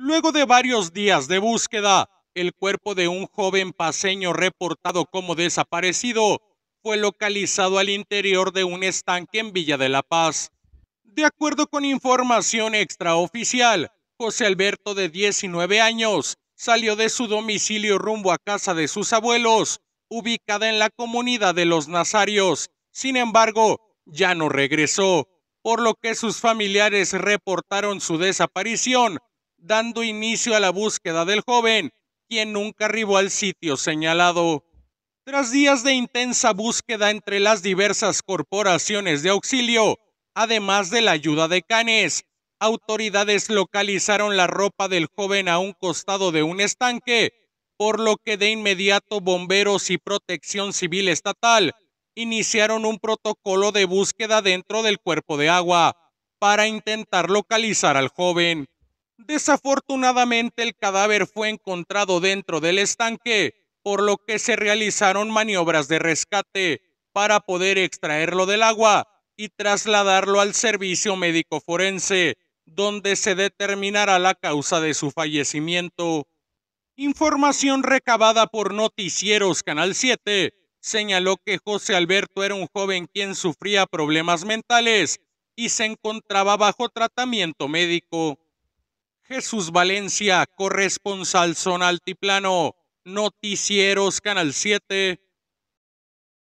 Luego de varios días de búsqueda, el cuerpo de un joven paseño reportado como desaparecido fue localizado al interior de un estanque en Villa de la Paz. De acuerdo con información extraoficial, José Alberto de 19 años salió de su domicilio rumbo a casa de sus abuelos, ubicada en la comunidad de los Nazarios. Sin embargo, ya no regresó, por lo que sus familiares reportaron su desaparición dando inicio a la búsqueda del joven, quien nunca arribó al sitio señalado. Tras días de intensa búsqueda entre las diversas corporaciones de auxilio, además de la ayuda de canes, autoridades localizaron la ropa del joven a un costado de un estanque, por lo que de inmediato bomberos y protección civil estatal iniciaron un protocolo de búsqueda dentro del cuerpo de agua para intentar localizar al joven. Desafortunadamente el cadáver fue encontrado dentro del estanque, por lo que se realizaron maniobras de rescate para poder extraerlo del agua y trasladarlo al servicio médico forense, donde se determinará la causa de su fallecimiento. Información recabada por Noticieros Canal 7 señaló que José Alberto era un joven quien sufría problemas mentales y se encontraba bajo tratamiento médico. Jesús Valencia, corresponsal Zona Altiplano, Noticieros Canal 7,